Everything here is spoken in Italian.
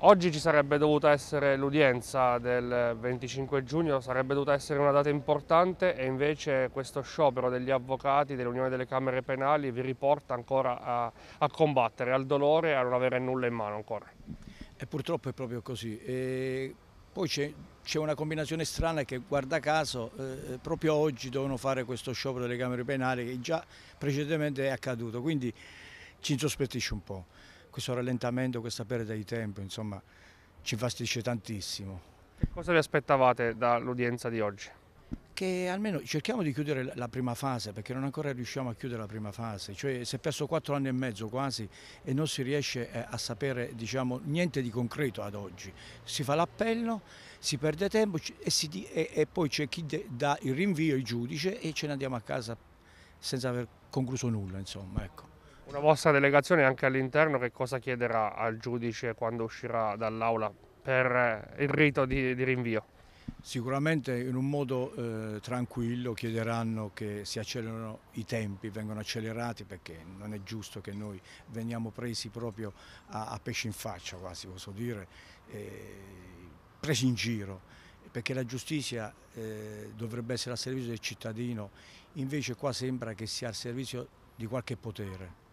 Oggi ci sarebbe dovuta essere l'udienza del 25 giugno, sarebbe dovuta essere una data importante e invece questo sciopero degli avvocati dell'Unione delle Camere Penali vi riporta ancora a, a combattere, al dolore e a non avere nulla in mano ancora. E purtroppo è proprio così. E poi c'è una combinazione strana che guarda caso eh, eh proprio oggi devono fare questo sciopero delle Camere Penali che già precedentemente è accaduto, quindi ci insospettisce un po' questo rallentamento, questa perdita di tempo, insomma, ci fastidisce tantissimo. Che cosa vi aspettavate dall'udienza di oggi? Che almeno cerchiamo di chiudere la prima fase perché non ancora riusciamo a chiudere la prima fase, cioè si è perso quattro anni e mezzo quasi e non si riesce eh, a sapere diciamo, niente di concreto ad oggi. Si fa l'appello, si perde tempo e, si, e, e poi c'è chi dà il rinvio il giudice e ce ne andiamo a casa senza aver concluso nulla. Insomma, ecco. Una vostra delegazione anche all'interno che cosa chiederà al giudice quando uscirà dall'aula per eh, il rito di, di rinvio? Sicuramente in un modo eh, tranquillo chiederanno che si accelerino i tempi, vengano accelerati perché non è giusto che noi veniamo presi proprio a, a pesce in faccia quasi, posso dire, eh, presi in giro, perché la giustizia eh, dovrebbe essere al servizio del cittadino, invece qua sembra che sia al servizio di qualche potere.